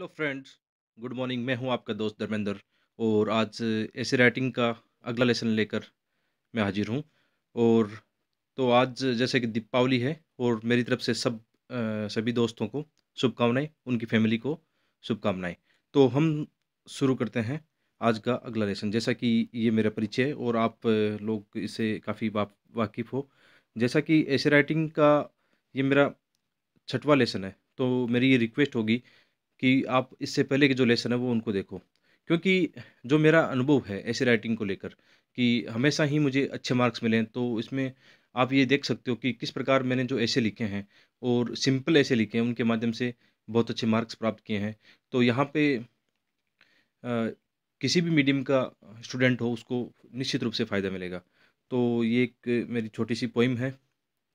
Hello friends good morning मैं हूं आपका दोस्त धर्मेंद्र और आज ऐसे राइटिंग का अगला लेसन लेकर मैं हाजिर हूं और तो आज जैसे कि दीपावली है और मेरी तरफ से सब आ, सभी दोस्तों को शुभकामनाएं उनकी फैमिली को शुभकामनाएं तो हम शुरू करते हैं आज का अगला लेसन जैसा कि ये मेरा परिचय है और आप लोग इससे काफ़ी वाकिफ़ हो जैसा कि ऐसे राइटिंग का ये मेरा छठवा लेसन है तो मेरी ये रिक्वेस्ट होगी कि आप इससे पहले के जो लेसन है वो उनको देखो क्योंकि जो मेरा अनुभव है ऐसे राइटिंग को लेकर कि हमेशा ही मुझे अच्छे मार्क्स मिले तो इसमें आप ये देख सकते हो कि किस प्रकार मैंने जो ऐसे लिखे हैं और सिंपल ऐसे लिखे हैं उनके माध्यम से बहुत अच्छे मार्क्स प्राप्त किए हैं तो यहाँ पे आ, किसी भी मीडियम का स्टूडेंट हो उसको निश्चित रूप से फ़ायदा मिलेगा तो ये एक मेरी छोटी सी पोइम है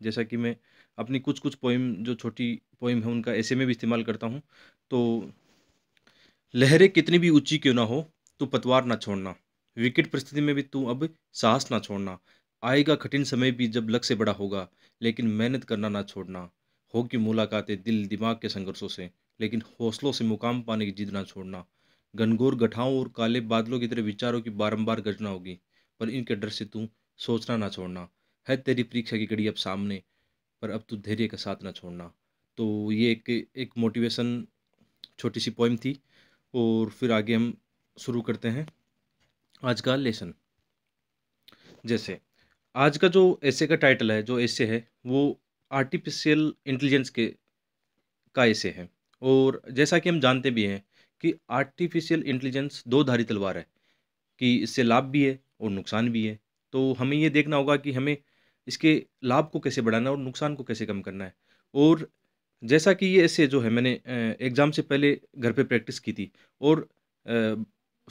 जैसा कि मैं अपनी कुछ कुछ पोइम जो छोटी पोइम है उनका ऐसे में भी इस्तेमाल करता हूँ तो लहरें कितनी भी ऊंची क्यों ना हो तू पतवार ना छोड़ना विकट परिस्थिति में भी तू अब साहस ना छोड़ना आएगा कठिन समय भी जब लक्ष्य से बड़ा होगा लेकिन मेहनत करना ना छोड़ना होगी मुलाकातें दिल दिमाग के संघर्षों से लेकिन हौसलों से मुकाम पाने की जिद ना छोड़ना घनघोर गठाओं और काले बादलों की तरह विचारों की बारंबार गर्जना होगी पर इनके डर से तू सोचना ना छोड़ना है तेरी परीक्षा की घड़ी अब सामने पर अब तू धैर्य का साथ ना छोड़ना तो ये एक एक मोटिवेशन छोटी सी पोइम थी और फिर आगे हम शुरू करते हैं आज का लेसन जैसे आज का जो ऐसे का टाइटल है जो ऐसे है वो आर्टिफिशियल इंटेलिजेंस के का ऐसे है और जैसा कि हम जानते भी हैं कि आर्टिफिशियल इंटेलिजेंस दो धारी तलवार है कि इससे लाभ भी है और नुकसान भी है तो हमें ये देखना होगा कि हमें इसके लाभ को कैसे बढ़ाना है और नुकसान को कैसे कम करना है और जैसा कि ये ऐसे जो है मैंने एग्ज़ाम से पहले घर पे प्रैक्टिस की थी और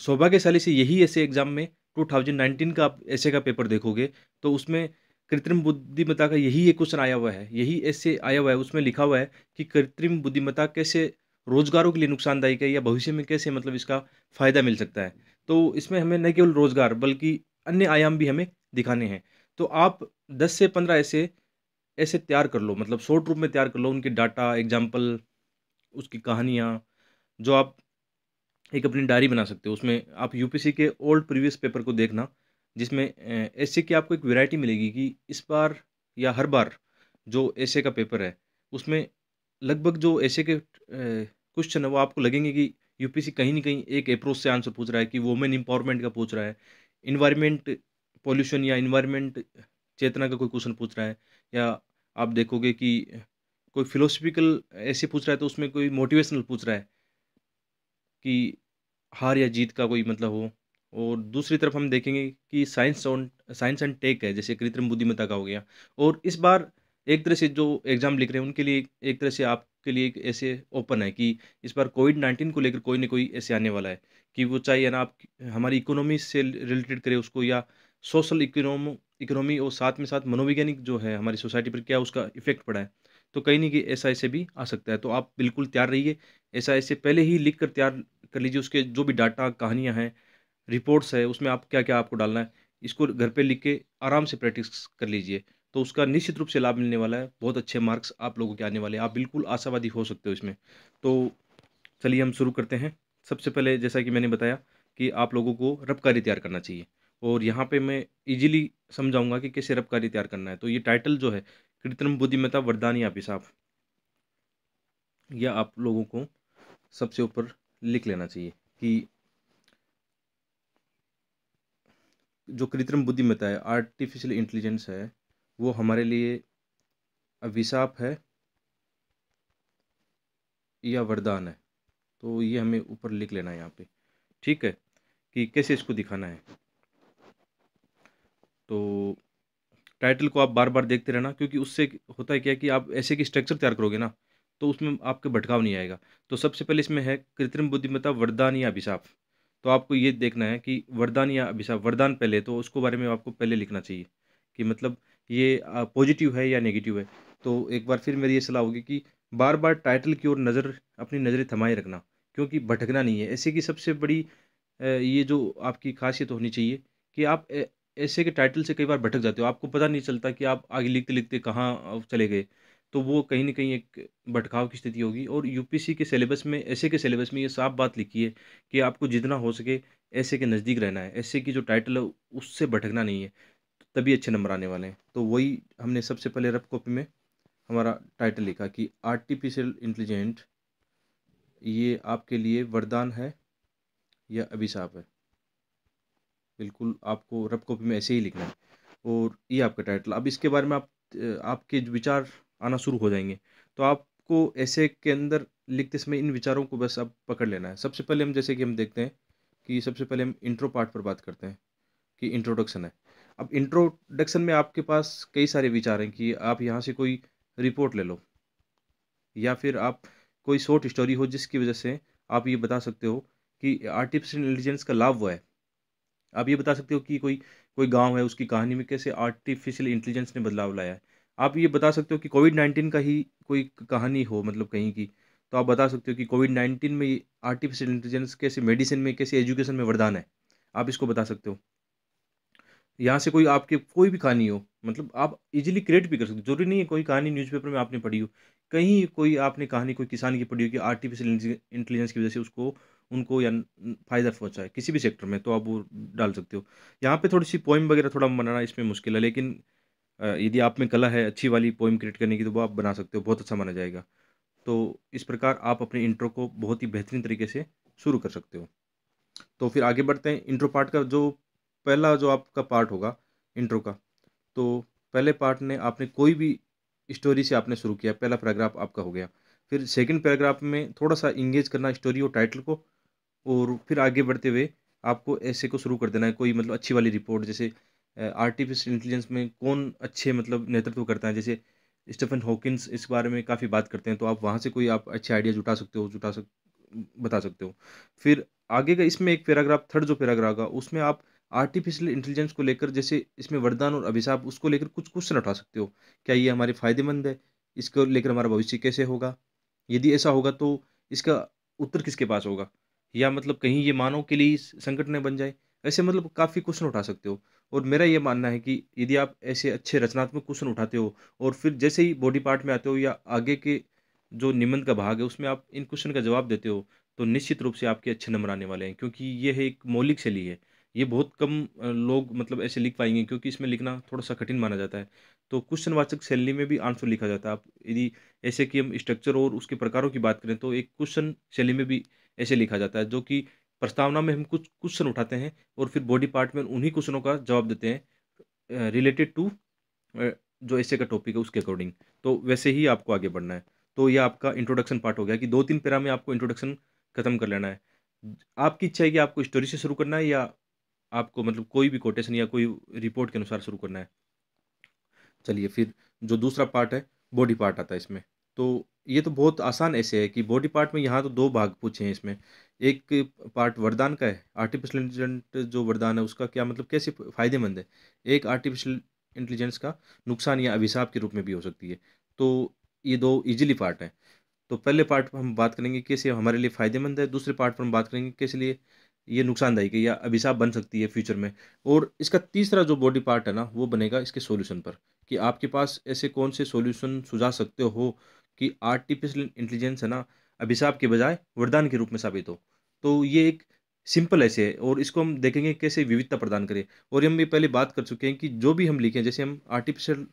सौभाग्यशाली से यही ऐसे एग्ज़ाम में 2019 का आप ऐसे का पेपर देखोगे तो उसमें कृत्रिम बुद्धिमत्ता का यही एक क्वेश्चन आया हुआ है यही ऐसे आया हुआ है उसमें लिखा हुआ है कि कृत्रिम बुद्धिमत्ता कैसे रोजगारों के लिए नुकसानदायक है या भविष्य में कैसे मतलब इसका फ़ायदा मिल सकता है तो इसमें हमें न केवल रोजगार बल्कि अन्य आयाम भी हमें दिखाने हैं तो आप दस से पंद्रह ऐसे ऐसे तैयार कर लो मतलब शॉर्ट रूप में तैयार कर लो उनके डाटा एग्जाम्पल उसकी कहानियाँ जो आप एक अपनी डायरी बना सकते हो उसमें आप यूपीसी के ओल्ड प्रीवियस पेपर को देखना जिसमें ऐसे की आपको एक वैरायटी मिलेगी कि इस बार या हर बार जो ऐसे का पेपर है उसमें लगभग जो ऐसे के क्वेश्चन है वो आपको लगेंगे कि यूपीसी कहीं ना कहीं एक अप्रोच से आंसर पूछ रहा है कि वुमेन एम्पावरमेंट का पूछ रहा है इन्वायरमेंट पॉल्यूशन या इन्वायरमेंट चेतना का कोई क्वेश्चन पूछ रहा है या आप देखोगे कि कोई फिलोसफिकल ऐसे पूछ रहा है तो उसमें कोई मोटिवेशनल पूछ रहा है कि हार या जीत का कोई मतलब हो और दूसरी तरफ हम देखेंगे कि science on science and tech है जैसे कृत्रिम बुद्धिमत्ता का हो गया और इस बार एक तरह से जो एग्ज़ाम लिख रहे हैं उनके लिए एक तरह से आपके लिए एक ऐसे ओपन है कि इस बार कोविड नाइन्टीन को लेकर कोई ना कोई ऐसे आने वाला है कि वो चाहे ना आप हमारी इकोनॉमी से रिलेटेड करें उसको या सोशल इकोनॉम इकोनॉमी और साथ में साथ मनोवैज्ञानिक जो है हमारी सोसाइटी पर क्या उसका इफेक्ट पड़ा है तो कहीं नहीं कहीं ऐसा ऐसे भी आ सकता है तो आप बिल्कुल तैयार रहिए ऐसा ऐसे पहले ही लिख कर तैयार कर लीजिए उसके जो भी डाटा कहानियाँ हैं रिपोर्ट्स है उसमें आप क्या क्या आपको डालना है इसको घर पर लिख के आराम से प्रैक्टिस कर लीजिए तो उसका निश्चित रूप से लाभ मिलने वाला है बहुत अच्छे मार्क्स आप लोगों के आने वाले हैं आप बिल्कुल आशावादी हो सकते हो इसमें तो चलिए हम शुरू करते हैं सबसे पहले जैसा कि मैंने बताया कि आप लोगों को रबकारी तैयार करना चाहिए और यहाँ पे मैं इजीली समझाऊंगा कि किस सिरप कार्य तैयार करना है तो ये टाइटल जो है कृत्रिम बुद्धिमत्ता या अभिशाप यह आप लोगों को सबसे ऊपर लिख लेना चाहिए कि जो कृत्रिम बुद्धिमत्ता है आर्टिफिशियल इंटेलिजेंस है वो हमारे लिए अभिशाप है या वरदान है तो ये हमें ऊपर लिख लेना है यहाँ पे ठीक है कि कैसे इसको दिखाना है तो टाइटल को आप बार बार देखते रहना क्योंकि उससे होता है क्या कि आप ऐसे की स्ट्रक्चर तैयार करोगे ना तो उसमें आपके भटकाव नहीं आएगा तो सबसे पहले इसमें है कृत्रिम बुद्धिमत्ता वरदान या अभिशाप तो आपको ये देखना है कि वरदान या अभिशाप वरदान पहले तो उसको बारे में आपको पहले लिखना चाहिए कि मतलब ये पॉजिटिव है या नेगेटिव है तो एक बार फिर मेरी ये सलाह होगी कि बार बार टाइटल की ओर नज़र अपनी नज़रें थमाए रखना क्योंकि भटकना नहीं है ऐसे की सबसे बड़ी ये जो आपकी खासियत होनी चाहिए कि आप ऐसे के टाइटल से कई बार भटक जाते हो आपको पता नहीं चलता कि आप आगे लिखते लिखते कहाँ चले गए तो वो कहीं ना कहीं एक भटकाव की स्थिति होगी और यूपीसी के सिलेबस में ऐसे के सिलेबस में ये साफ बात लिखी है कि आपको जितना हो सके ऐसे के नज़दीक रहना है ऐसे की जो टाइटल है उससे भटकना नहीं है तभी अच्छे नंबर आने वाले हैं तो वही हमने सबसे पहले रफ कॉपी में हमारा टाइटल लिखा कि आर्टिफिशियल इंटेलिजेंट ये आपके लिए वरदान है या अभिशाप है बिल्कुल आपको रफ कॉपी में ऐसे ही लिखना है और ये आपका टाइटल अब इसके बारे में आप आपके विचार आना शुरू हो जाएंगे तो आपको ऐसे के अंदर लिखते समय इन विचारों को बस अब पकड़ लेना है सबसे पहले हम जैसे कि हम देखते हैं कि सबसे पहले हम इंट्रो पार्ट पर बात करते हैं कि इंट्रोडक्शन है अब इंट्रोडक्शन में आपके पास कई सारे विचार हैं कि आप यहाँ से कोई रिपोर्ट ले लो या फिर आप कोई शॉर्ट स्टोरी हो जिसकी वजह से आप ये बता सकते हो कि आर्टिफिशियल इंटेलिजेंस का लाभ वो है आप ये बता सकते हो कि कोई कोई गांव है उसकी कहानी में कैसे आर्टिफिशियल इंटेलिजेंस ने बदलाव लाया है आप ये बता सकते हो कि कोविड नाइन्टीन का ही कोई कहानी हो मतलब कहीं की तो आप बता सकते हो कि कोविड नाइन्टीन में आर्टिफिशियल इंटेलिजेंस कैसे मेडिसिन में कैसे एजुकेशन में वरदान है आप इसको बता सकते हो यहाँ से कोई आपके कोई भी कहानी हो मतलब आप इजीली क्रिएट भी कर सकते हो जरूरी नहीं है कोई कहानी न्यूज़पेपर में आपने पढ़ी हो कहीं कोई आपने कहानी कोई किसान की पढ़ी हो कि आर्टिफिशियल इंटेलिजेंस की वजह से उसको उनको या फ़ायदा पहुँचाए है किसी भी सेक्टर में तो आप वो डाल सकते हो यहाँ पे थोड़ी सी पोइम वगैरह थोड़ा बनाना इसमें मुश्किल है लेकिन यदि आप में कला है अच्छी वाली पोइम क्रिएट करने की तो वो आप बना सकते हो बहुत अच्छा माना जाएगा तो इस प्रकार आप अपने इंट्रो को बहुत ही बेहतरीन तरीके से शुरू कर सकते हो तो फिर आगे बढ़ते हैं इंट्रो पार्ट का जो पहला जो आपका पार्ट होगा इंट्रो का तो पहले पार्ट ने आपने कोई भी स्टोरी से आपने शुरू किया पहला पैराग्राफ आपका हो गया फिर सेकंड पैराग्राफ में थोड़ा सा इंगेज करना स्टोरी और टाइटल को और फिर आगे बढ़ते हुए आपको ऐसे को शुरू कर देना है कोई मतलब अच्छी वाली रिपोर्ट जैसे आर्टिफिशियल इंटेलिजेंस में कौन अच्छे मतलब नेतृत्व करता है जैसे स्टीफन हॉकिंस इस बारे में काफ़ी बात करते हैं तो आप वहाँ से कोई आप अच्छे आइडिया जुटा सकते हो जुटा सक बता सकते हो फिर आगे का इसमें एक पैराग्राफ थर्ड जो पैराग्राफ होगा उसमें आप आर्टिफिशियल इंटेलिजेंस को लेकर जैसे इसमें वरदान और अभिशाप उसको लेकर कुछ क्वेश्चन उठा सकते हो क्या ये हमारे फायदेमंद है इसको लेकर हमारा भविष्य कैसे होगा यदि ऐसा होगा तो इसका उत्तर किसके पास होगा या मतलब कहीं ये मानव के लिए संकट न बन जाए ऐसे मतलब काफ़ी क्वेश्चन उठा सकते हो और मेरा ये मानना है कि यदि आप ऐसे अच्छे रचनात्मक क्वेश्चन उठाते हो और फिर जैसे ही बॉडी पार्ट में आते हो या आगे के जो निबंध का भाग है उसमें आप इन क्वेश्चन का जवाब देते हो तो निश्चित रूप से आपके अच्छे नंबर आने वाले हैं क्योंकि ये है एक मौलिक शैली है ये बहुत कम लोग मतलब ऐसे लिख पाएंगे क्योंकि इसमें लिखना थोड़ा सा कठिन माना जाता है तो क्वेश्चनवाचक शैली में भी आंसर लिखा जाता है आप यदि ऐसे कि हम स्ट्रक्चर और उसके प्रकारों की बात करें तो एक क्वेश्चन शैली में भी ऐसे लिखा जाता है जो कि प्रस्तावना में हम कुछ क्वेश्चन उठाते हैं और फिर बॉडी पार्ट में उन्हीं क्वेश्चनों का जवाब देते हैं रिलेटेड टू जो ऐसे का टॉपिक है उसके अकॉर्डिंग तो वैसे ही आपको आगे बढ़ना है तो यह आपका इंट्रोडक्शन पार्ट हो गया कि दो तीन पैरा में आपको इंट्रोडक्शन खत्म कर लेना है आपकी इच्छा है कि आपको स्टोरी से शुरू करना है या आपको मतलब कोई भी कोटेशन या कोई रिपोर्ट के अनुसार शुरू करना है चलिए फिर जो दूसरा पार्ट है बॉडी पार्ट आता है इसमें तो ये तो बहुत आसान ऐसे है कि बॉडी पार्ट में यहाँ तो दो भाग पूछे हैं इसमें एक पार्ट वरदान का है आर्टिफिशियल इंटेलिजेंट जो वरदान है उसका क्या मतलब कैसे फ़ायदेमंद है एक आर्टिफिशियल इंटेलिजेंस का नुकसान या अभिशाप के रूप में भी हो सकती है तो ये दो इजीली पार्ट हैं तो पहले पार्ट पर हम बात करेंगे कैसे हमारे लिए फ़ायदेमंद है दूसरे पार्ट पर हम बात करेंगे कैसे लिए ये नुकसानदायक है या अभिशाप बन सकती है फ्यूचर में और इसका तीसरा जो बॉडी पार्ट है ना वो बनेगा इसके सॉल्यूशन पर कि आपके पास ऐसे कौन से सॉल्यूशन सुझा सकते हो कि आर्टिफिशियल इंटेलिजेंस है ना अभिशाप के बजाय वरदान के रूप में साबित हो तो ये एक सिंपल ऐसे है और इसको हम देखेंगे कैसे विविधता प्रदान करें और हम ये पहले बात कर चुके हैं कि जो भी हम लिखें जैसे हम आर्टिफिशियल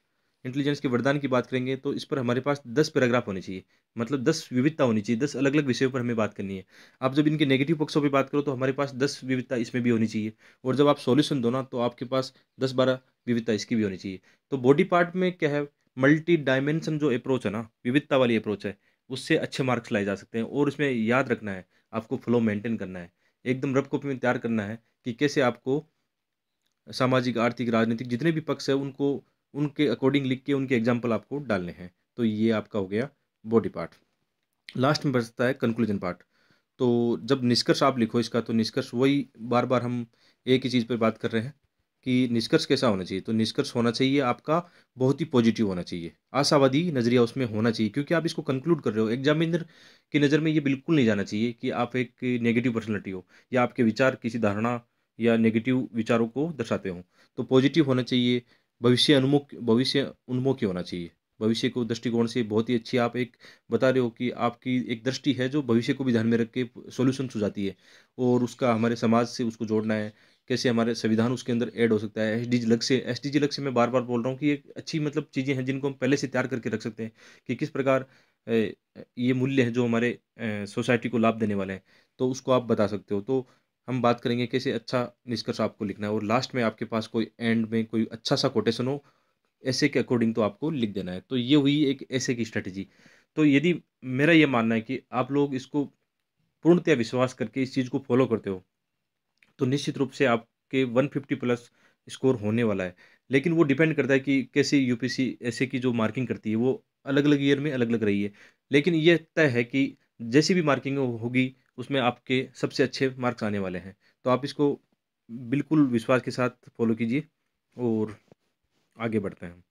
इंटेलिजेंस के वरदान की बात करेंगे तो इस पर हमारे पास दस पैराग्राफ होने चाहिए मतलब दस विविधता होनी चाहिए दस अलग अलग विषयों पर हमें बात करनी है आप जब इनके नेगेटिव पक्षों पर बात करो तो हमारे पास दस विविधता इसमें भी होनी चाहिए और जब आप सॉल्यूशन दो ना तो आपके पास दस बारह विविधता इसकी भी होनी चाहिए तो बॉडी पार्ट में क्या है मल्टी डायमेंशन जो अप्रोच है ना विविधता वाली अप्रोच है उससे अच्छे मार्क्स लाए जा सकते हैं और उसमें याद रखना है आपको फ्लो मेंटेन करना है एकदम रब कॉपी में तैयार करना है कि कैसे आपको सामाजिक आर्थिक राजनीतिक जितने भी पक्ष हैं उनको उनके अकॉर्डिंग लिख के उनके एग्जाम्पल आपको डालने हैं तो ये आपका हो गया बॉडी पार्ट लास्ट में बचता है कंक्लूजन पार्ट तो जब निष्कर्ष आप लिखो इसका तो निष्कर्ष वही बार बार हम एक ही चीज़ पर बात कर रहे हैं कि निष्कर्ष कैसा होना चाहिए तो निष्कर्ष होना चाहिए आपका बहुत ही पॉजिटिव होना चाहिए आशावादी नज़रिया उसमें होना चाहिए क्योंकि आप इसको कंक्लूड कर रहे हो एग्जामिनर की नज़र में ये बिल्कुल नहीं जाना चाहिए कि आप एक नेगेटिव पर्सनलिटी हो या आपके विचार किसी धारणा या नेगेटिव विचारों को दर्शाते हों तो पॉजिटिव होना चाहिए भविष्य अनुमुख भविष्य उन्मुखी होना चाहिए भविष्य को दृष्टिकोण से बहुत ही अच्छी आप एक बता रहे हो कि आपकी एक दृष्टि है जो भविष्य को भी ध्यान में रख के सोल्यूशन सुझाती है और उसका हमारे समाज से उसको जोड़ना है कैसे हमारे संविधान उसके अंदर ऐड हो सकता है एस डी लग से एस डी लग से मैं बार बार बोल रहा हूँ कि ये अच्छी मतलब चीज़ें हैं जिनको हम पहले से तैयार करके रख सकते हैं कि किस प्रकार ये मूल्य हैं जो हमारे सोसाइटी को लाभ देने वाले हैं तो उसको आप बता सकते हो तो हम बात करेंगे कैसे अच्छा निष्कर्ष आपको लिखना है और लास्ट में आपके पास कोई एंड में कोई अच्छा सा कोटेशन हो ऐसे के अकॉर्डिंग तो आपको लिख देना है तो ये हुई एक ऐसे की स्ट्रेटजी तो यदि मेरा ये मानना है कि आप लोग इसको पूर्णतया विश्वास करके इस चीज़ को फॉलो करते हो तो निश्चित रूप से आपके 150 प्लस स्कोर होने वाला है लेकिन वो डिपेंड करता है कि कैसे यूपीसी ऐसे की जो मार्किंग करती है वो अलग अलग ईयर में अलग अलग रही है लेकिन ये तय है कि जैसी भी मार्किंग होगी उसमें आपके सबसे अच्छे मार्क्स आने वाले हैं तो आप इसको बिल्कुल विश्वास के साथ फॉलो कीजिए और आगे बढ़ते हैं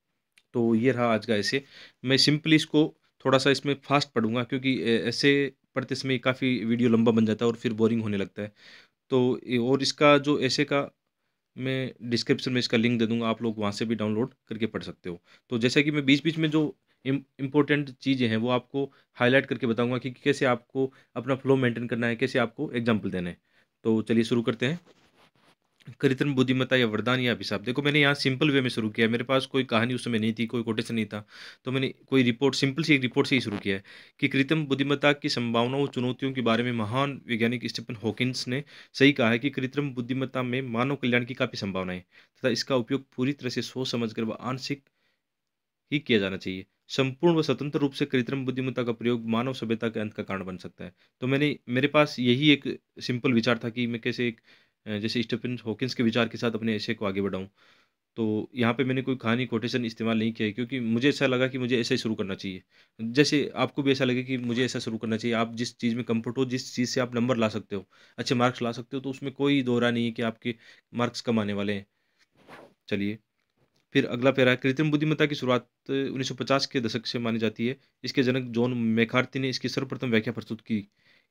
तो ये रहा आज का ऐसे मैं सिंपली इसको थोड़ा सा इसमें फास्ट पढ़ूंगा क्योंकि ऐसे पढ़ते समय काफ़ी वीडियो लंबा बन जाता है और फिर बोरिंग होने लगता है तो और इसका जो ऐसे का मैं डिस्क्रिप्शन में इसका लिंक दे दूंगा आप लोग वहाँ से भी डाउनलोड करके पढ़ सकते हो तो जैसे कि मैं बीच बीच में जो इम्पोर्टेंट चीज़ें हैं वो आपको हाईलाइट करके बताऊंगा कि कैसे आपको अपना फ्लो मेंटेन करना है कैसे आपको एग्जाम्पल देना है तो चलिए शुरू करते हैं कृत्रिम बुद्धिमत्ता या वरदान या अभिशाप देखो मैंने यहाँ सिंपल वे में शुरू किया मेरे पास कोई कहानी उस समय नहीं थी कोई कोटेशन नहीं था तो मैंने कोई रिपोर्ट सिंपल सी एक रिपोर्ट से ही शुरू किया है कि कृत्रिम बुद्धिमत्ता की संभावनाओं और चुनौतियों के बारे में महान वैज्ञानिक स्टीफन हॉकिंस ने सही कहा है कि कृत्रिम बुद्धिमत्ता में मानव कल्याण की काफ़ी संभावनाएं तथा इसका उपयोग पूरी तरह से सोच समझ कर व आंशिक ही किया जाना चाहिए संपूर्ण व स्वतंत्र रूप से कृत्रिम बुद्धिमत्ता का प्रयोग मानव सभ्यता के अंत का कारण बन सकता है तो मैंने मेरे पास यही एक सिंपल विचार था कि मैं कैसे एक जैसे स्टीफन हॉकिंस के विचार के साथ अपने ऐसे को आगे बढ़ाऊँ तो यहाँ पे मैंने कोई कहानी कोटेशन इस्तेमाल नहीं किया क्योंकि मुझे ऐसा लगा कि मुझे ऐसा ही शुरू करना चाहिए जैसे आपको भी ऐसा लगे कि मुझे ऐसा शुरू करना चाहिए आप जिस चीज़ में कम्फर्ट हो जिस चीज़ से आप नंबर ला सकते हो अच्छे मार्क्स ला सकते हो तो उसमें कोई दोहरा नहीं है कि आपके मार्क्स कम आने वाले हैं चलिए फिर अगला पैरा कृत्रिम बुद्धिमत्ता की शुरुआत उन्नीस के दशक से मानी जाती है इसके जनक जॉन मेकार्थी ने इसकी सर्वप्रथम व्याख्या प्रस्तुत की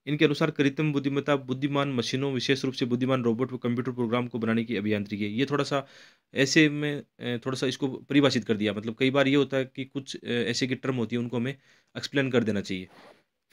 इनके अनुसार कृत्रिम बुद्धिमत्ता बुद्धिमान मशीनों विशेष रूप से बुद्धिमान रोबोट व कंप्यूटर प्रोग्राम को बनाने की अभियांत्रिकी है ये थोड़ा सा ऐसे में थोड़ा सा इसको परिभाषित कर दिया मतलब कई बार ये होता है कि कुछ ऐसे की टर्म होती है उनको हमें एक्सप्लेन कर देना चाहिए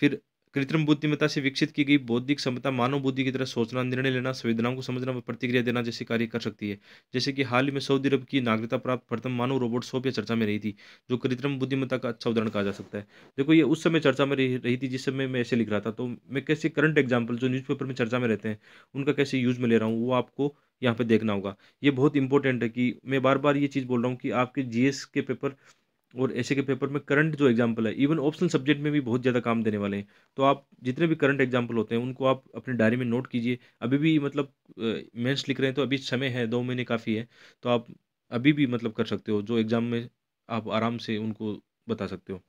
फिर कृत्रिम बुद्धिमत्ता से विकसित की गई बौद्धिक क्षमता मानव बुद्धि की तरह सोचना निर्णय लेना संवेदनाओं को समझना व प्रतिक्रिया देना जैसे कार्य कर सकती है जैसे कि हाल ही में सऊदी अरब की नागरिकता प्राप्त प्रथम मानव रोबोट सोपिया चर्चा में रही थी जो कृत्रिम बुद्धिमत्ता का अच्छा उदाहरण कहा जा सकता है देखो ये उस समय चर्चा में रही थी जिस समय मैं ऐसे लिख रहा था तो मैं कैसे करंट एग्जाम्पल जो न्यूज़पेपर में चर्चा में रहते हैं उनका कैसे यूज़ में ले रहा हूँ वो आपको यहाँ पे देखना होगा ये बहुत इंपॉर्टेंट है कि मैं बार बार ये चीज़ बोल रहा हूँ कि आपके जीएस के पेपर और ऐसे के पेपर में करंट जो एग्जाम्पल है इवन ऑप्शनल सब्जेक्ट में भी बहुत ज़्यादा काम देने वाले हैं तो आप जितने भी करंट एग्जाम्पल होते हैं उनको आप अपने डायरी में नोट कीजिए अभी भी मतलब मेंस लिख रहे हैं तो अभी समय है दो महीने काफ़ी है तो आप अभी भी मतलब कर सकते हो जो एग्ज़ाम में आप आराम से उनको बता सकते हो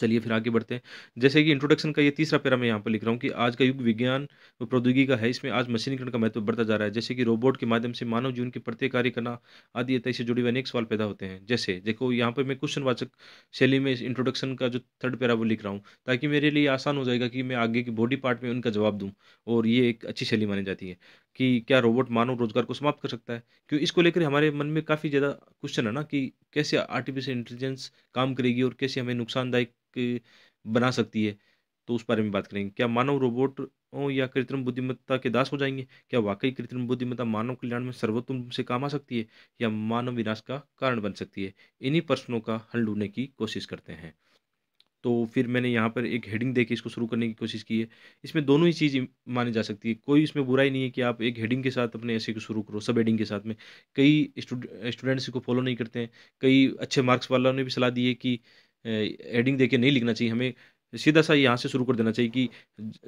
चलिए फिर आगे बढ़ते हैं जैसे कि इंट्रोडक्शन का ये तीसरा पैरा मैं यहाँ पर लिख रहा हूँ कि आज का युग विज्ञान व प्रौद्योगिकी का है इसमें आज मशीनीकरण का महत्व बढ़ता जा रहा है जैसे कि रोबोट के माध्यम से मानव जीवन के प्रत्येक कार्य करना आदि इससे जुड़े हुए अनेक सवाल पैदा होते हैं जैसे देखो यहाँ पर मैं क्वेश्चनवाचक शैली में इस इंट्रोडक्शन का जो थर्ड पैरा वो लिख रहा हूँ ताकि मेरे लिए आसान हो जाएगा कि मैं आगे की बॉडी पार्ट में उनका जवाब दूँ और ये एक अच्छी शैली मानी जाती है कि क्या रोबोट मानव रोजगार को समाप्त कर सकता है क्यों इसको लेकर हमारे मन में काफ़ी ज़्यादा क्वेश्चन है ना कि कैसे आर्टिफिशियल इंटेलिजेंस काम करेगी और कैसे हमें नुकसानदायक बना सकती है तो उस बारे में बात करेंगे क्या मानव रोबोट या कृत्रिम बुद्धिमत्ता के दास हो जाएंगे क्या वाकई कृत्रिम बुद्धिमत्ता मानव कल्याण में सर्वोत्तम से काम आ सकती है या मानव विनाश का कारण बन सकती है इन्हीं प्रश्नों का हल ढूंढने की कोशिश करते हैं तो फिर मैंने यहाँ पर एक हेडिंग दे के इसको शुरू करने की कोशिश की है इसमें दोनों ही चीज़ मानी जा सकती है कोई इसमें बुराई नहीं है कि आप एक हेडिंग के साथ अपने ऐसे को शुरू करो सब हेडिंग के साथ में कई स्टूडेंट्स इसको फॉलो नहीं करते हैं कई अच्छे मार्क्स वालों ने भी सलाह दी है कि एडिंग देके नहीं लिखना चाहिए हमें सीधा सा यहाँ से शुरू कर देना चाहिए कि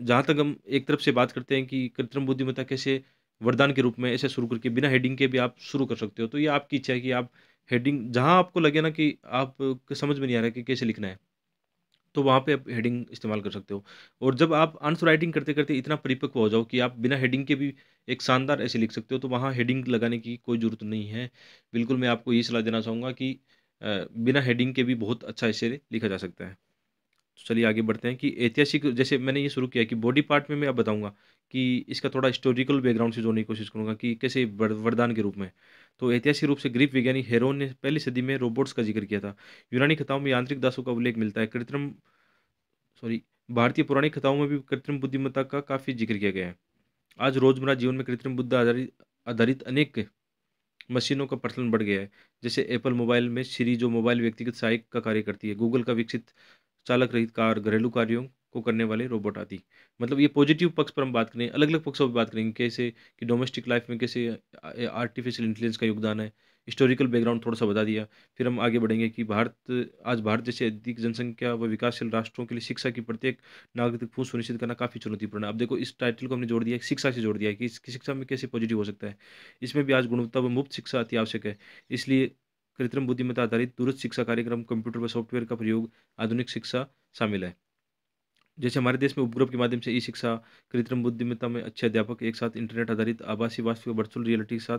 जहाँ तक हम एक तरफ से बात करते हैं कि कृत्रिम बुद्धिमत्ता कैसे वरदान के रूप में ऐसे शुरू करके बिना हेडिंग के भी आप शुरू कर सकते हो तो ये आपकी इच्छा है कि आप हेडिंग जहाँ आपको लगे ना कि आप समझ में नहीं आ रहा कि कैसे लिखना है तो वहाँ पे आप हेडिंग इस्तेमाल कर सकते हो और जब आप आंसर राइटिंग करते करते इतना परिपक्व हो जाओ कि आप बिना हेडिंग के भी एक शानदार ऐसे लिख सकते हो तो वहाँ हेडिंग लगाने की कोई ज़रूरत नहीं है बिल्कुल मैं आपको ये सलाह देना चाहूँगा कि बिना हेडिंग के भी बहुत अच्छा इसे लिखा जा सकता है तो चलिए आगे बढ़ते हैं कि ऐतिहासिक जैसे मैंने ये शुरू किया कि बॉडी पार्ट में मैं अब बताऊंगा कि इसका थोड़ा हिस्टोरिकल बैकग्राउंड से जोड़ने की कोशिश करूँगा कि कैसे वरदान के रूप में तो ऐतिहासिक रूप से ग्रीक वैज्ञानिक हेरोन ने पहली सदी में रोबोट्स का जिक्र किया था यूनानी कथाओं में यांत्रिक दासों का उल्लेख मिलता है कृत्रिम सॉरी भारतीय पुरानी कथाओं में भी कृत्रिम बुद्धिमत्ता का काफ़ी जिक्र किया गया है आज रोजमर्रा जीवन में कृत्रिम बुद्धि आधारित आधारित अनेक मशीनों का प्रचलन बढ़ गया है जैसे एप्पल मोबाइल में श्री जो मोबाइल व्यक्तिगत सहायक का कार्य करती है गूगल का विकसित चालक रहित कार घरेलू कार्यों को करने वाले रोबोट आदि मतलब ये पॉजिटिव पक्ष पर हम बात करें अलग अलग पक्षों पर बात करेंगे कैसे कि डोमेस्टिक लाइफ में कैसे आर्टिफिशियल इंटेलिजेंस का योगदान है हिस्टोरिकल बैकग्राउंड थोड़ा सा बता दिया फिर हम आगे बढ़ेंगे कि भारत आज भारत जैसे अधिक जनसंख्या व विकासशील राष्ट्रों के लिए शिक्षा की प्रत्येक नागरिक को सुनिश्चित करना काफ़ी चुनौतीपूर्ण है अब देखो इस टाइटल को हमने जोड़ दिया शिक्षा से जोड़ दिया कि इसकी शिक्षा में कैसे पॉजिटिव हो सकता है इसमें भी आज गुणवत्ता व मुफ्त शिक्षा अति आवश्यक है इसलिए कृत्रिम बुद्धिमत्ता आधारित दूरस्थ शिक्षा कार्यक्रम कंप्यूटर व सॉफ्टवेयर का प्रयोग आधुनिक शिक्षा शामिल है जैसे हमारे देश में उपग्रह के माध्यम से ई शिक्षा कृत्रिम बुद्धिमत्ता में अच्छे अध्यापक एक साथ इंटरनेट आधारित आभासी वास्तविक वर्चुअल रियलिटी के साथ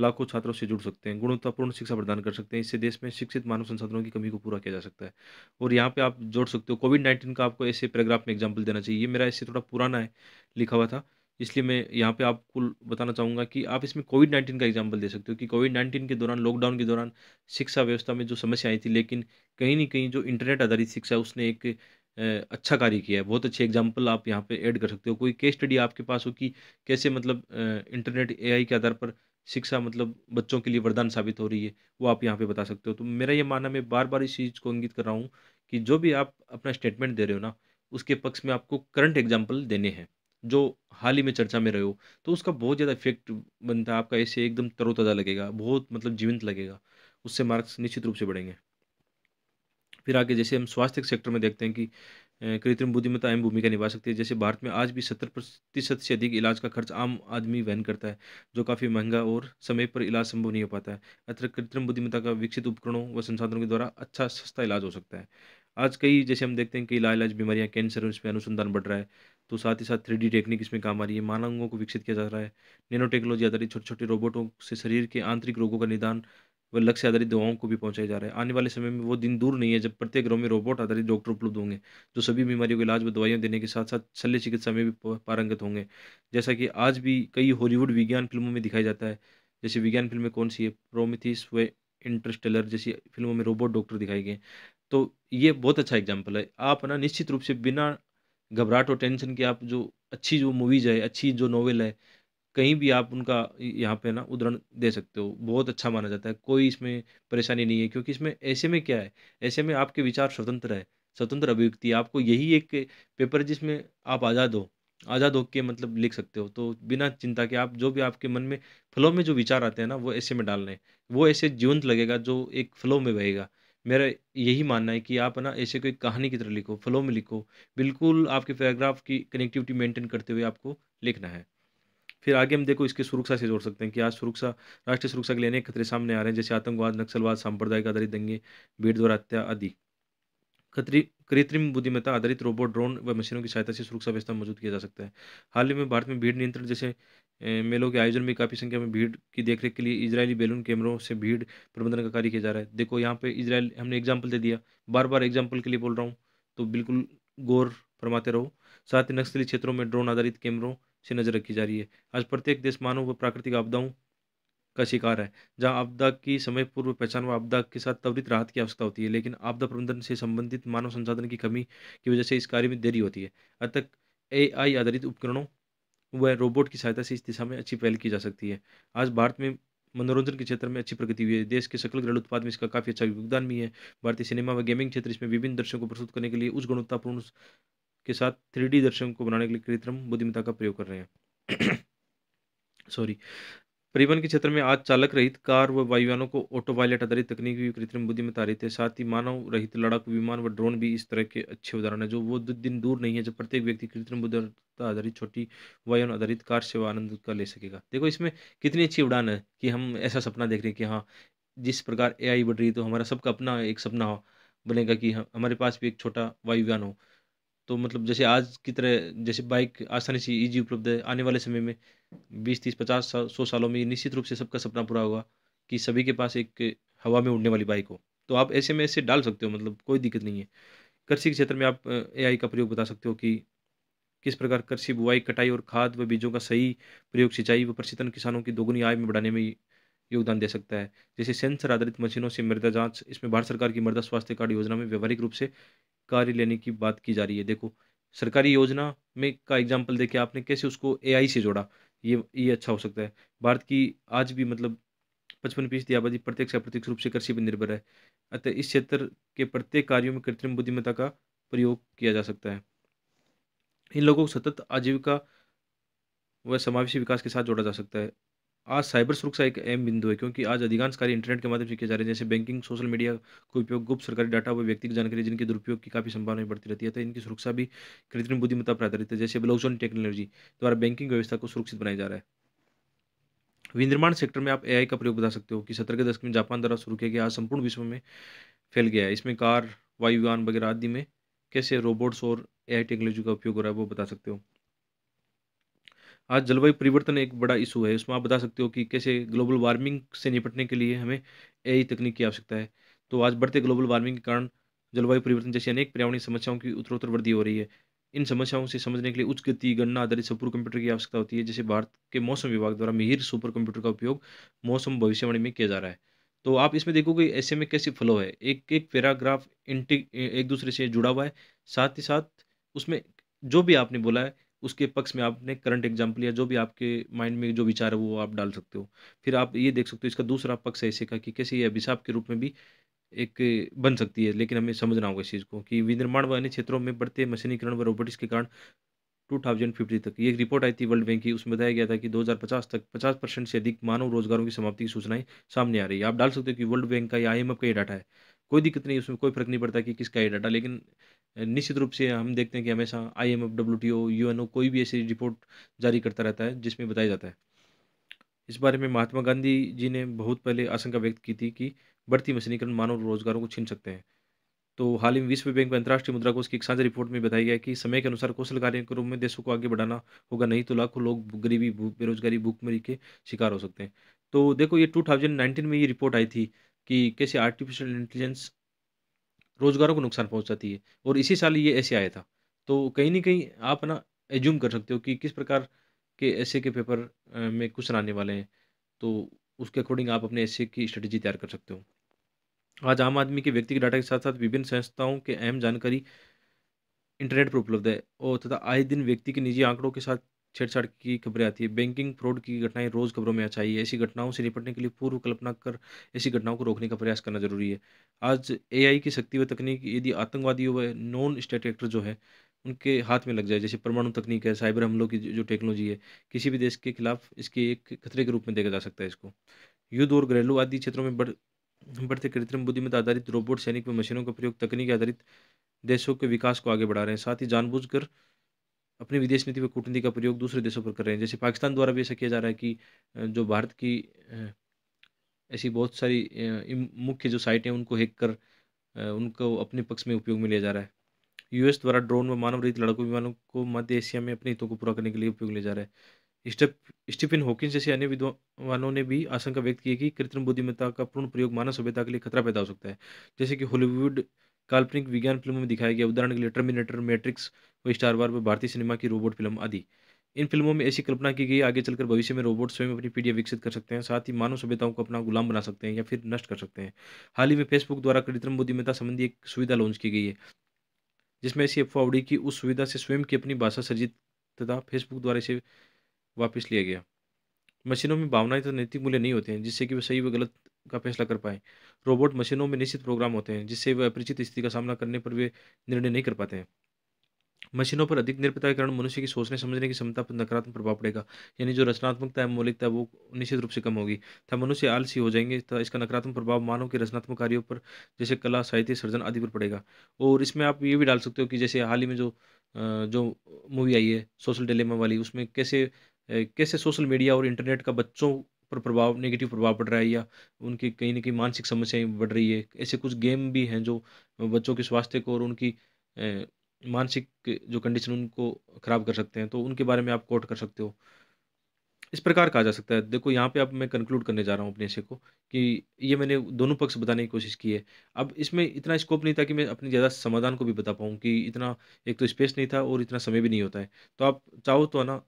लाखों छात्रों से जुड़ सकते हैं गुणवत्तापूर्ण शिक्षा प्रदान कर सकते हैं इससे देश में शिक्षित मानव संसाधनों की कमी को पूरा किया जा सकता है और यहाँ पर आप जोड़ सकते हो कोविड नाइन्टीन का आपको ऐसे पैराग्राफ में एग्जाम्पल देना चाहिए ये मेरा इससे थोड़ा पुराना है लिखा हुआ था इसलिए मैं यहाँ पे आपको बताना चाहूँगा कि आप इसमें कोविड नाइन्टीन का एग्जाम्पल दे सकते हो कि कोविड नाइन्टीन के दौरान लॉकडाउन के दौरान शिक्षा व्यवस्था में जो समस्या आई थी लेकिन कहीं ना कहीं जो इंटरनेट आधारित शिक्षा उसने एक अच्छा कार्य किया है बहुत अच्छे एग्जाम्पल आप यहाँ पे ऐड कर सकते हो कोई केस स्टडी आपके पास हो कि कैसे मतलब इंटरनेट एआई के आधार पर शिक्षा मतलब बच्चों के लिए वरदान साबित हो रही है वो आप यहाँ पे बता सकते हो तो मेरा ये मानना मैं बार बार इस चीज़ को इंगित कर रहा हूँ कि जो भी आप अपना स्टेटमेंट दे रहे हो ना उसके पक्ष में आपको करंट एग्जाम्पल देने हैं जो हाल ही में चर्चा में रहे हो तो उसका बहुत ज़्यादा इफेक्ट बनता है आपका ऐसे एकदम तरोताज़ा लगेगा बहुत मतलब जीवंत लगेगा उससे मार्क्स निश्चित रूप से बढ़ेंगे फिर आगे जैसे हम स्वास्थ्य के सेक्टर में देखते हैं कि कृत्रिम बुद्धिमत्ता अहम भूमिका निभा सकती है जैसे भारत में आज भी सत्तर प्रतिशत से अधिक इलाज का खर्च आम आदमी वहन करता है जो काफ़ी महंगा और समय पर इलाज संभव नहीं हो पाता है अतः कृत्रिम बुद्धिमत्ता का विकसित उपकरणों व संसाधनों के द्वारा अच्छा सस्ता इलाज हो सकता है आज कई जैसे हम देखते हैं कि लाइलाज बीमारियाँ कैंसर और इसमें अनुसंधान बढ़ रहा है तो साथ ही साथ थ्री डी टेक्निक इसमें काम आ रही है मानवों अंगों को विकसित किया जा रहा है नैनो टेक्नोलॉजी आधारित छोटे छोटे रोबोटों से शरीर के आंतरिक रोगों का निदान वह लक्ष्य आधारित दवाओं को भी पहुंचाया जा रहा है आने वाले समय में वो दिन दूर नहीं है जब प्रत्येक घरों में रोबोट आधारित डॉक्टर उपलब्ध होंगे जो सभी बीमारियों के इलाज व दवाइयाँ देने के साथ साथ शल्य चिकित्सा में भी पारंगत होंगे जैसा कि आज भी कई हॉलीवुड विज्ञान फिल्मों में दिखाया जाता है जैसे विज्ञान फिल्में कौन सी है प्रोमिथिस व इंटरस्टेलर जैसी फिल्मों में रोबोट डॉक्टर दिखाए गए तो ये बहुत अच्छा एग्जाम्पल है आप ना निश्चित रूप से बिना घबराहट और टेंशन के आप जो अच्छी जो मूवीज़ है अच्छी जो नॉवेल है कहीं भी आप उनका यहाँ पे ना उदाहरण दे सकते हो बहुत अच्छा माना जाता है कोई इसमें परेशानी नहीं है क्योंकि इसमें ऐसे में क्या है ऐसे में आपके विचार स्वतंत्र है स्वतंत्र अभिव्यक्ति आपको यही एक पेपर जिसमें आप आज़ाद हो आज़ाद के मतलब लिख सकते हो तो बिना चिंता के आप जो भी आपके मन में फ्लो में जो विचार आते हैं ना वो ऐसे में डालने हैं वो ऐसे जीवंत लगेगा जो एक फ्लो में बहेगा मेरा यही मानना है कि आप ना ऐसे कोई कहानी की तरह लिखो फ्लो में लिखो बिल्कुल आपके पैराग्राफ की कनेक्टिविटी मेंटेन करते हुए आपको लिखना है फिर आगे हम देखो इसके सुरक्षा से जोड़ सकते हैं कि आज सुरक्षा राष्ट्रीय सुरक्षा के लिए अनेक खतरे सामने आ रहे हैं जैसे आतंकवाद नक्सलवाद सांप्रदायिक आधारित दंगे भीड़ द्वारा हत्या आदि कृत्रिम बुद्धिमत्ता आधारित रोबोट ड्रोन व मशीनों की सहायता से सुरक्षा व्यवस्था मौजूद किया जा सकता है हाल ही में भारत में भीड़ नियंत्रण जैसे मेलों के आयोजन में काफ़ी संख्या में भीड़ की देखरेख के लिए इजरायली बैलून कैमरों से भीड़ प्रबंधन का कार्य किया जा रहा है देखो यहाँ पे इजराइल हमने एग्जाम्पल दे दिया बार बार एग्जाम्पल के लिए बोल रहा हूँ तो बिल्कुल गौर फरमाते रहो साथ ही नक्सली क्षेत्रों में ड्रोन आधारित कैमरों से नज़र रखी जा रही है आज प्रत्येक देश मानव व प्राकृतिक आपदाओं का शिकार है जहाँ आपदा की समय पूर्व पहचान व आपदा के साथ त्वरित राहत की आवश्यकता होती है लेकिन आपदा प्रबंधन से संबंधित मानव संसाधन की कमी की वजह से इस कार्य में देरी होती है अब तक ए आधारित उपकरणों व रोबोट की सहायता से इस दिशा में अच्छी पहल की जा सकती है आज भारत में मनोरंजन के क्षेत्र में अच्छी प्रगति हुई है देश के सकल घरेलू उत्पाद में इसका काफ़ी अच्छा योगदान भी है भारतीय सिनेमा व गेमिंग क्षेत्र इसमें विभिन्न दर्शकों को प्रस्तुत करने के लिए उच्च गुणवत्तापूर्ण के साथ थ्री दर्शन को बनाने के लिए कृत्रिम बुद्धिमता का प्रयोग कर रहे हैं सॉरी परिवहन के क्षेत्र में आज चालक रहित कार व वायुयानों को ऑटो पायलट आधारित तकनीक भी कृत्रिम बुद्धिमत्ता रहित है साथ ही मानव रहित लड़ाकू विमान व ड्रोन भी इस तरह के अच्छे उदाहरण है जो वो दिन दूर नहीं है जब प्रत्येक व्यक्ति कृत्रिम बुद्धिमत्ता आधारित छोटी वायुन आधारित कार सेवा आनंद का ले सकेगा देखो इसमें कितनी अच्छी उड़ान है कि हम ऐसा सपना देख रहे हैं कि हाँ जिस प्रकार ए बढ़ रही है तो हमारा सबका अपना एक सपना बनेगा कि हमारे पास भी एक छोटा वायुयान हो तो मतलब जैसे आज की तरह जैसे बाइक आसानी से ईजी उपलब्ध है आने वाले समय में बीस तीस पचास साल सौ सालों में निश्चित रूप से सबका सपना पूरा होगा कि सभी के पास एक हवा में उड़ने वाली बाइक हो तो आप ऐसे में ऐसे डाल सकते हो मतलब कोई दिक्कत नहीं है कृषि के क्षेत्र में आप एआई का प्रयोग बता सकते हो कि किस प्रकार कृषि बुआई कटाई और खाद व बीजों का सही प्रयोग सिंचाई व प्रशिक्षण किसानों की दोगुनी आय में बढ़ाने में योगदान दे सकता है जैसे सेंसर आधारित मशीनों से मृदा जांच इसमें भारत सरकार की मृदा स्वास्थ्य कार्ड योजना में व्यवहारिक रूप से कार्य लेने की बात की जा रही है देखो सरकारी योजना में का एग्जाम्पल देखे आपने कैसे उसको ए से जोड़ा ये ये अच्छा हो सकता है भारत की आज भी मतलब पचपन फीसदी आबादी प्रत्यक्ष अप्रत्यक्ष रूप से कृषि पर निर्भर है अतः इस क्षेत्र के प्रत्येक कार्यों में कृत्रिम बुद्धिमत्ता का प्रयोग किया जा सकता है इन लोगों को सतत आजीविका व समावेशी विकास के साथ जोड़ा जा सकता है आज साइबर सुरक्षा एक अहम बिंदु है क्योंकि आज अधिकांश कार्य इंटरनेट के माध्यम से किए जा रहे हैं जैसे बैंकिंग सोशल मीडिया का उपयोग गुप्त सरकारी डाटा व व्यक्तिगत जानकारी जिनके दुरुपयोग की काफ़ी संभावना बढ़ती रहती है तो इनकी सुरक्षा भी कृत्रिम बुद्धिमत्ता पर आधारित है जैसे ब्लॉकचेन टेक्नोलॉजी द्वारा बैंकिंग व्यवस्था को सुरक्षित बनाया जा रहा है विनिर्माण सेक्टर में आप ए का प्रयोग बता सकते हो कि सत्रह के दशक में जापान द्वारा शुरू किया गया आज संपूर्ण विश्व में फैल गया है इसमें कार वायुयान वगैरह आदि में कैसे रोबोट्स और ए टेक्नोलॉजी का उपयोग हो रहा है वो बता सकते हो आज जलवायु परिवर्तन एक बड़ा इशू है उसमें आप बता सकते हो कि कैसे ग्लोबल वार्मिंग से निपटने के लिए हमें ए तकनीक की आवश्यकता है तो आज बढ़ते ग्लोबल वार्मिंग के कारण जलवायु परिवर्तन जैसी अनेक पर्यावरणीय समस्याओं की उत्तरोत्तर वृद्धि हो रही है इन समस्याओं से समझने के लिए उच्च गति गणना आधारित सुपर कंप्यूटर की आवश्यकता होती है जैसे भारत के मौसम विभाग द्वारा मिहिर सुपर कंप्यूटर का उपयोग मौसम भविष्यवाणी में किया जा रहा है तो आप इसमें देखोगे ऐसे में कैसे फ्लो है एक एक पैराग्राफ इंटी एक दूसरे से जुड़ा हुआ है साथ ही साथ उसमें जो भी आपने बोला है उसके पक्ष में आपने करंट एग्जाम्पल या जो भी आपके माइंड में जो विचार है वो आप डाल सकते हो फिर आप ये देख सकते हो इसका दूसरा पक्ष है इसे का कि कैसे ये अभिशाप के रूप में भी एक बन सकती है लेकिन हमें समझना होगा इस चीज़ को कि विनिर्माण व अन्य क्षेत्रों में बढ़ते मशीनीकरण व रोबोटिक्स के कारण 2050 तक ये एक रिपोर्ट आई थी वर्ल्ड बैंक की उसमें बताया गया था कि 2050 तक 50 परसेंट से अधिक मानव रोजगारों की समाप्ति की सूचनाएं सामने आ रही है आप डाल सकते हो कि वर्ल्ड बैंक का या आई का ये डाटा है कोई दिक्कत नहीं उसमें कोई फर्क नहीं पड़ता कि किसका ये डाटा लेकिन निश्चित रूप से हम देखते हैं कि हमेशा I M F W T O U N O कोई भी ऐसी रिपोर्ट जारी करता रहता है जिसमें बताया जाता है इस बारे में महात्मा गांधी जी ने बहुत पहले आशंका व्यक्त की थी कि बढ़ती मशीनीकरण मानव रोजगारों को छीन सकते हैं तो हाल ही में विश्व बैंक में अंतर्राष्ट्रीय मुद्रा कोष की एक साझा रिपोर्ट में बताया गया कि समय के अनुसार कौशल के रूप में देशों को आगे बढ़ाना होगा नहीं तो लाखों लोग गरीबी बेरोजगारी भूखमरी के शिकार हो सकते हैं तो देखो ये 2019 में ये रिपोर्ट आई थी कि कैसे आर्टिफिशियल इंटेलिजेंस रोज़गारों को नुकसान पहुंचाती है और इसी साल ये ऐसे आया था तो कहीं ना कहीं आप ना एज्यूम कर सकते हो कि किस प्रकार के ऐसे के पेपर में कुछ आने वाले हैं तो उसके अकॉर्डिंग आप अपने ऐसे की स्ट्रेटजी तैयार कर सकते हो आज आम आदमी के व्यक्तिगत डाटा के साथ साथ विभिन्न संस्थाओं के अहम जानकारी इंटरनेट पर उपलब्ध है और तथा आए दिन व्यक्ति के निजी आंकड़ों के साथ छेड़छाड़ की खबरें आती है बैंकिंग फ्रॉड की घटनाएं रोज़ खबरों में आ चाहिए है ऐसी घटनाओं से निपटने के लिए पूर्व कल्पना कर ऐसी घटनाओं को रोकने का प्रयास करना जरूरी है आज एआई की शक्ति व तकनीक यदि आतंकवादी व नॉन स्टेट एक्टर जो है उनके हाथ में लग जाए जैसे परमाणु तकनीक है साइबर हमलों की जो टेक्नोलॉजी है किसी भी देश के खिलाफ इसके एक खतरे के रूप में देखा जा सकता है इसको युद्ध और घरेलू आदि क्षेत्रों में बढ़ बढ़ते कृत्रिम बुद्धिमत्ता आधारित रोबोट सैनिक व मशीनों का प्रयोग तकनीक आधारित देशों के विकास को आगे बढ़ा रहे हैं साथ ही जानबूझकर अपनी विदेश नीति व कूटनीति का प्रयोग दूसरे देशों पर कर रहे हैं जैसे पाकिस्तान द्वारा भी ऐसा किया जा रहा है कि जो भारत की ऐसी बहुत सारी मुख्य जो साइट हैं उनको हैक कर उनको अपने पक्ष में उपयोग में लिया जा रहा है यूएस द्वारा ड्रोन व मानव रहित लड़ाकू विमानों को मध्य एशिया में अपने हितों को पूरा करने के लिए उपयोग लिया जा रहा है स्टेप स्टीफिन जैसे अन्य विद्वानों ने भी आशंका व्यक्त की है कि कृत्रिम बुद्धिमत्ता का पूर्ण प्रयोग मानव सभ्यता के लिए खतरा पैदा हो सकता है जैसे कि हॉलीवुड काल्पनिक विज्ञान फिल्मों में दिखाया गया उदाहरण के लिए टर्मिनेटर मैट्रिक्स व स्टार वार व भारतीय सिनेमा की रोबोट फिल्म आदि इन फिल्मों में ऐसी कल्पना की गई आगे चलकर भविष्य में रोबोट स्वयं अपनी पीढ़ियाँ विकसित कर सकते हैं साथ ही मानव सभ्यताओं को अपना गुलाम बना सकते हैं या फिर नष्ट कर सकते हैं हाल ही में फेसबुक द्वारा कृत्रिम बुद्धिमत्ता संबंधी एक सुविधा लॉन्च की गई है जिसमें ऐसी अफवाह उड़ी कि उस सुविधा से स्वयं की अपनी भाषा सर्जित तथा फेसबुक द्वारा इसे वापस लिया गया मशीनों में भावनाएं तथा तो नैतिक मूल्य नहीं होते हैं जिससे कि वे सही व गलत का फैसला कर पाए रोबोट मशीनों में निश्चित प्रोग्राम होते हैं जिससे वे अपरिचित स्थिति का सामना करने पर वे निर्णय नहीं कर पाते हैं मशीनों पर अधिक निर्भरता के कारण मनुष्य की सोचने समझने की क्षमता पर नकारात्मक प्रभाव पड़ेगा यानी जो रचनात्मकता है मौलिकता वो निश्चित रूप से कम होगी तथा मनुष्य आलसी हो जाएंगे तथा इसका नकारात्मक प्रभाव मानव के रचनात्मक कार्यों पर जैसे कला साहित्य सर्जन आदि पर पड़ेगा और इसमें आप ये भी डाल सकते हो कि जैसे हाल ही में जो जो मूवी आई है सोशल डिलेमा वाली उसमें कैसे कैसे सोशल मीडिया और इंटरनेट का बच्चों पर प्रभाव नेगेटिव प्रभाव पड़ रहा है या उनकी कहीं ना कहीं मानसिक समस्याएं बढ़ रही है ऐसे कुछ गेम भी हैं जो बच्चों के स्वास्थ्य को और उनकी मानसिक जो कंडीशन उनको ख़राब कर सकते हैं तो उनके बारे में आप कोट कर सकते हो इस प्रकार कहा जा सकता है देखो यहाँ पे अब मैं कंक्लूड करने जा रहा हूँ अपने ऐसे को कि ये मैंने दोनों पक्ष बताने की कोशिश की है अब इसमें इतना स्कोप नहीं था कि मैं अपनी ज़्यादा समाधान को भी बता पाऊँ कि इतना एक तो स्पेस नहीं था और इतना समय भी नहीं होता है तो आप चाहो तो ना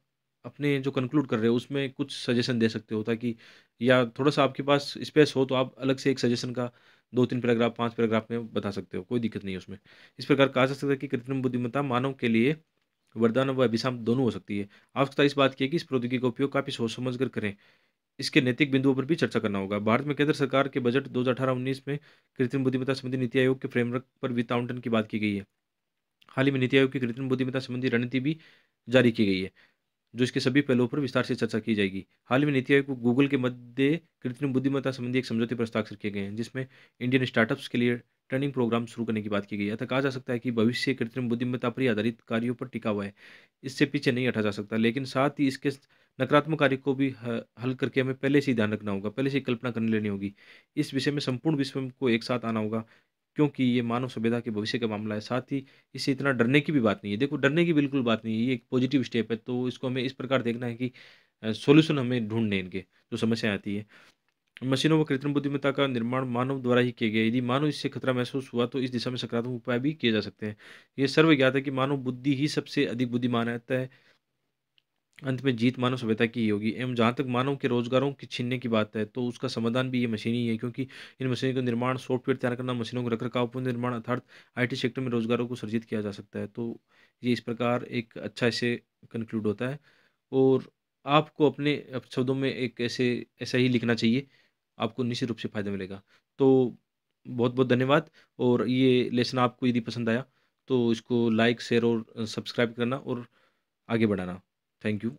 अपने जो कंक्लूड कर रहे हो उसमें कुछ सजेशन दे सकते हो ताकि या थोड़ा सा आपके पास स्पेस हो तो आप अलग से एक सजेशन का दो तीन पैराग्राफ पांच पैराग्राफ में बता सकते हो कोई दिक्कत नहीं है उसमें इस प्रकार कहा जा सकता है कि कृत्रिम बुद्धिमत्ता मानव के लिए वरदान व अभिशाम दोनों हो सकती है आवश्यकता तो इस बात की है कि इस प्रौद्योगिकी का उपयोग काफ़ी सोच समझ कर करें इसके नैतिक बिंदुओं पर भी चर्चा करना होगा भारत में केंद्र सरकार के बजट दो हज़ार में कृत्रिम बुद्धिमत्ता संबंधी नीति आयोग के फ्रेमवर्क पर वित्त आवंटन की बात की गई है हाल ही में नीति आयोग की कृत्रिम बुद्धिमत्ता संबंधी रणनीति भी जारी की गई है जो इसके सभी पहलुओं पर विस्तार से चर्चा की जाएगी हाल में नीति आयोग को गूगल के मध्य कृत्रिम बुद्धिमत्ता संबंधी एक समझौते पर हस्ताक्षर किए गए हैं जिसमें इंडियन स्टार्टअप्स के लिए ट्रेनिंग प्रोग्राम शुरू करने की बात की गई है अतः कहा जा सकता है कि भविष्य कृत्रिम बुद्धिमत्ता पर आधारित कार्यों पर टिका हुआ है इससे पीछे नहीं हटा जा सकता लेकिन साथ ही इसके नकारात्मक कार्य को भी हल करके हमें पहले से ही ध्यान रखना होगा पहले से ही कल्पना करने लेनी होगी इस विषय में संपूर्ण विश्व को एक साथ आना होगा क्योंकि ये मानव सभ्यता के भविष्य का मामला है साथ ही इससे इतना डरने की भी बात नहीं है देखो डरने की बिल्कुल बात नहीं है ये एक पॉजिटिव स्टेप है तो इसको हमें इस प्रकार देखना है कि सोल्यूशन हमें ढूंढने इनके जो समस्याएं आती है मशीनों व कृत्रिम बुद्धिमत्ता का निर्माण मानव द्वारा ही किया गया यदि मानव इससे खतरा महसूस हुआ तो इस दिशा में सकारात्मक उपाय भी किए जा सकते हैं ये सर्वज्ञात है कि मानव बुद्धि ही सबसे अधिक बुद्धिमान रहता है अंत में जीत मानव सभ्यता की ही होगी एवं जहाँ तक मानव के रोजगारों की छीनने की बात है तो उसका समाधान भी ये मशीनी है क्योंकि इन मशीनों का निर्माण सॉफ्टवेयर तैयार करना मशीनों का रखरखाव निर्माण अर्थात आईटी सेक्टर में रोजगारों को सृजित किया जा सकता है तो ये इस प्रकार एक अच्छा इसे कंक्लूड होता है और आपको अपने शब्दों में एक ऐसे ऐसा ही लिखना चाहिए आपको निश्चित रूप से फ़ायदा मिलेगा तो बहुत बहुत धन्यवाद और ये लेसन आपको यदि पसंद आया तो इसको लाइक शेयर और सब्सक्राइब करना और आगे बढ़ाना Thank you.